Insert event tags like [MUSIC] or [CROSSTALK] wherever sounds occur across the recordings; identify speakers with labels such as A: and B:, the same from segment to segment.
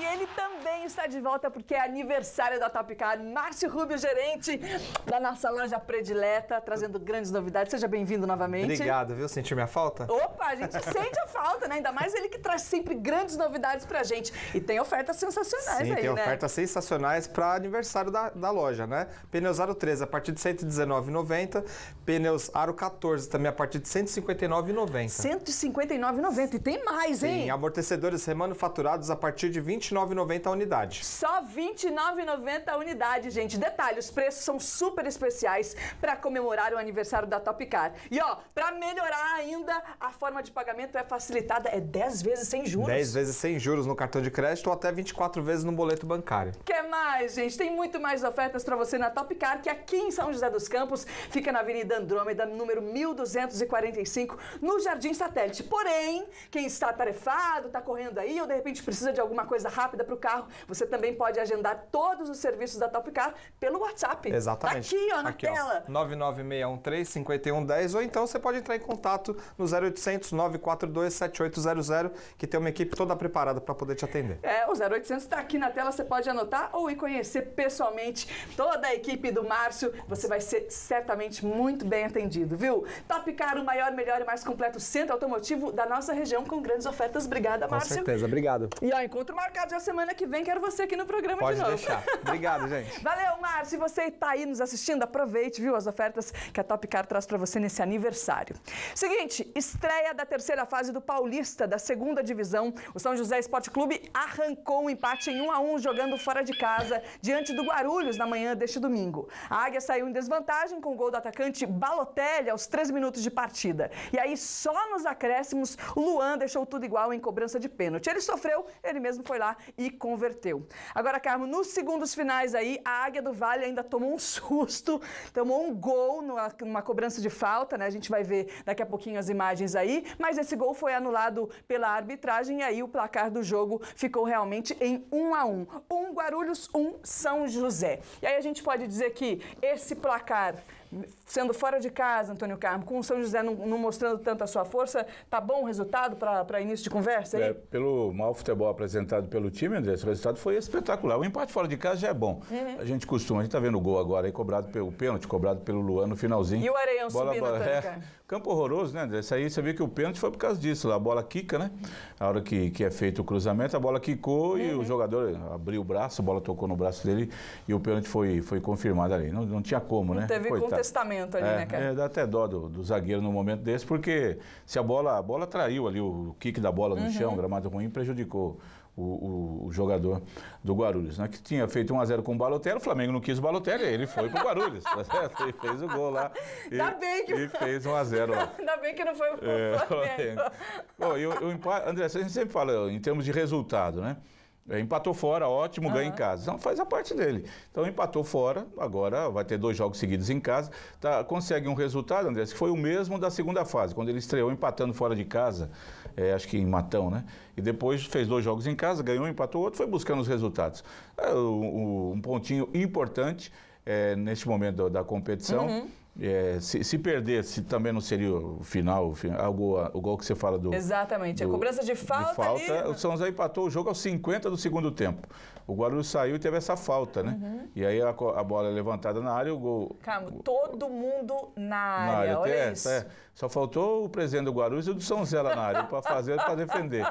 A: E ele também está de volta porque é aniversário da Topcar. Márcio Rubio, gerente da nossa loja predileta, trazendo grandes novidades. Seja bem-vindo novamente. Obrigado,
B: viu? Sentiu minha falta? Opa, a gente [LAUGHS] sente a
A: falta, né? Ainda mais ele que traz sempre grandes novidades pra gente. E tem ofertas sensacionais Sim, aí, tem né? ofertas
B: sensacionais para aniversário da, da loja, né? Pneus Aro 13 a partir de R$ 119,90. Pneus Aro 14 também a partir de R$ 159,90. R$
A: 159,90. E tem mais, hein? Sim,
B: amortecedores remanufaturados a partir de 20 29,90 a unidade.
A: Só 29,90 a unidade, gente. Detalhe, os preços são super especiais para comemorar o aniversário da Top Car. E ó, para melhorar ainda, a forma de pagamento é facilitada, é 10 vezes sem juros. 10
B: vezes sem juros no cartão de crédito ou até 24 vezes no boleto bancário.
A: Quer mais, gente? Tem muito mais ofertas para você na Top Car, que aqui em São José dos Campos fica na Avenida Andrômeda, número 1245, no Jardim Satélite. Porém, quem está tarefado, está correndo aí ou de repente precisa de alguma coisa rápida, rápida para o carro. Você também pode agendar todos os serviços da Topcar pelo WhatsApp. Tá Exatamente. aqui, ó, na aqui, tela.
B: 996135110 99613-5110 ou então você pode entrar em contato no 0800 942 7800 que tem uma equipe toda preparada para poder te atender.
A: É, o 0800 está aqui na tela, você pode anotar ou ir conhecer pessoalmente toda a equipe do Márcio. Você vai ser certamente muito bem atendido, viu? Topcar, o maior, melhor e mais completo centro automotivo da nossa região com grandes ofertas. Obrigada, Márcio. Com certeza,
B: obrigado. E
A: ó, encontro marcado episódio. A semana que vem quero você aqui no programa Pode de novo. Pode deixar. Obrigado, [LAUGHS] gente. Valeu, Mar. Se você está aí nos assistindo, aproveite, viu, as ofertas que a Top Car traz para você nesse aniversário. Seguinte, estreia da terceira fase do Paulista, da segunda divisão. O São José Esporte Clube arrancou um empate em 1 um a 1 um, jogando fora de casa, diante do Guarulhos, na manhã deste domingo. A Águia saiu em desvantagem com o gol do atacante Balotelli aos três minutos de partida. E aí, só nos acréscimos, o Luan deixou tudo igual em cobrança de pênalti. Ele sofreu, ele mesmo foi lá e converteu. Agora, Carmo, nos segundos finais aí, a Águia do Vale ainda tomou um [LAUGHS] susto, tomou um gol numa, numa cobrança de falta, né? A gente vai ver daqui a pouquinho as imagens aí, mas esse gol foi anulado pela arbitragem e aí o placar do jogo ficou realmente em 1 um a 1. Um. um Guarulhos, um São José. E aí a gente pode dizer que esse placar sendo fora de casa, Antônio Carmo, com o São José não, não mostrando tanto a sua força, tá bom o resultado para início de conversa? É,
B: pelo mau futebol apresentado pelo time, André, esse resultado foi espetacular. O empate fora de casa já é bom. Uhum. A gente costuma, a gente está vendo o gol agora aí, cobrado pelo pênalti, cobrado pelo Luan no finalzinho. E o Areião bola, subindo, bola, é, Campo horroroso, né, André? Isso aí você viu que o pênalti foi por causa disso. Lá, a bola quica, né? A hora que, que é feito o cruzamento, a bola quicou uhum. e o uhum. jogador abriu o braço, a bola tocou no braço dele e o pênalti foi, foi confirmado ali. Não, não tinha como, não né? Teve Coitado testamento ali, é, né, cara? É, dá até dó do, do, zagueiro no momento desse, porque se a bola, a bola traiu ali, o, kick da bola no uhum. chão, gramado ruim, prejudicou o, o, o, jogador do Guarulhos, né? Que tinha feito 1x0 com o Balotelli, o Flamengo não quis o Balotelli, ele foi pro Guarulhos, tá certo? E fez o gol lá. [LAUGHS] E, Ainda bem que... e fez 1x0 lá.
A: Ainda bem que não foi pro é, Flamengo.
B: Flamengo. Bom, André, a gente sempre fala em termos de resultado, né? É, empatou fora, ótimo, uhum. ganha em casa. Então faz a parte dele. Então empatou fora, agora vai ter dois jogos seguidos em casa. Tá, consegue um resultado, André, que foi o mesmo da segunda fase, quando ele estreou empatando fora de casa, é, acho que em Matão, né? E depois fez dois jogos em casa, ganhou, empatou outro, foi buscando os resultados. É, o, o, um pontinho importante é, neste momento da, da competição. Uhum é, se, se perder, se também não seria o final, o, final, o gol que você fala do. Exatamente, do, a cobrança de falta. De falta ali... Né? O São José empatou o jogo aos 50 do segundo tempo. O Guarulhos saiu e teve essa falta, né? Uhum. E aí a, a, bola é levantada na área, o gol.
A: Calma, todo mundo na área. Na área olha até, isso. É,
B: só faltou o presidente do Guarulhos e o do São José lá na área para fazer para defender.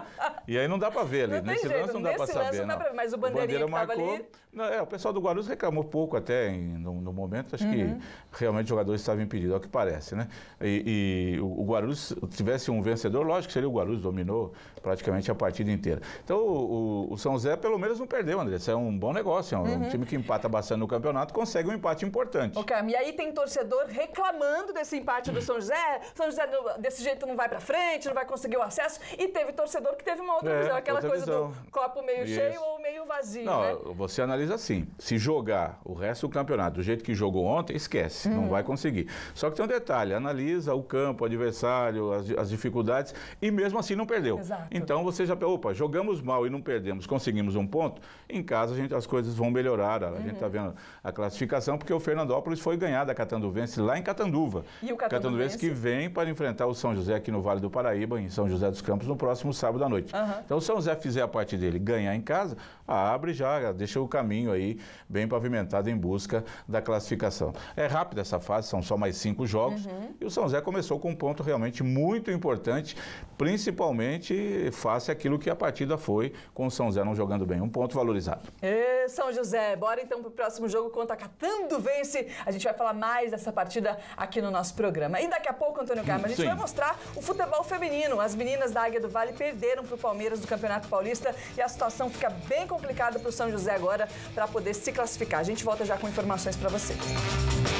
B: E aí não dá para ver ali. nesse jeito, lance não dá para saber. Não. Dá pra... Mas o bandeirinha, o marcou. Ali... Não, é, o pessoal do Guarulhos reclamou pouco até em, no, no, momento. Acho uhum. que realmente jogadores Guarulhos estava impedido, ao que parece, né? E, e o, Guarulhos tivesse um vencedor, lógico que seria o Guarulhos, dominou praticamente a partida inteira. Então o, o São Zé pelo menos não perdeu, André. Isso é um bom negócio, é um, é uhum. um time que empata bastante no campeonato, consegue um empate importante.
A: Ok, e aí tem torcedor reclamando desse empate do São José, São José desse jeito não vai para frente, não vai conseguir o acesso, e teve torcedor que teve uma outra é, visão, aquela outra coisa visão. do copo meio cheio ou meio vazio. Não, né?
B: você analisa assim: se jogar o resto do campeonato do jeito que jogou ontem, esquece, hum. não vai conseguir. Só que tem um detalhe: analisa o campo, o adversário, as, as dificuldades, e mesmo assim não perdeu. Exato. Então você já, opa, jogamos mal e não perdemos, conseguimos um ponto, em casa a gente, as coisas vão melhorar. A tá uhum. gente está vendo a classificação, porque o Fernandópolis foi ganhar da Catanduvense lá em Catanduva. E o Catanduvense, Catanduvense que vem para enfrentar o São José aqui no Vale do Paraíba, em São José dos Campos, no próximo sábado à noite. Uhum. Então, se o São José fizer a parte dele ganhar em casa, abre já, deixa o caminho aí bem pavimentado em busca da classificação. É rápida essa fase, são só mais cinco jogos. Uhum. E o São José começou com um ponto realmente muito importante, principalmente face àquilo que a partida foi com o São José não jogando bem. Um ponto valorizado.
A: Ê, São José, bora então para o próximo jogo contra Catando Vence. A gente vai falar mais dessa partida aqui no nosso programa. E daqui a pouco, Antônio Carmo, a gente Sim. vai mostrar o futebol feminino. As meninas da Águia do Vale perderam para o Palmeiras do Campeonato Paulista e a situação fica bem complicado para o São José agora para poder se classificar. A gente volta já com informações para você.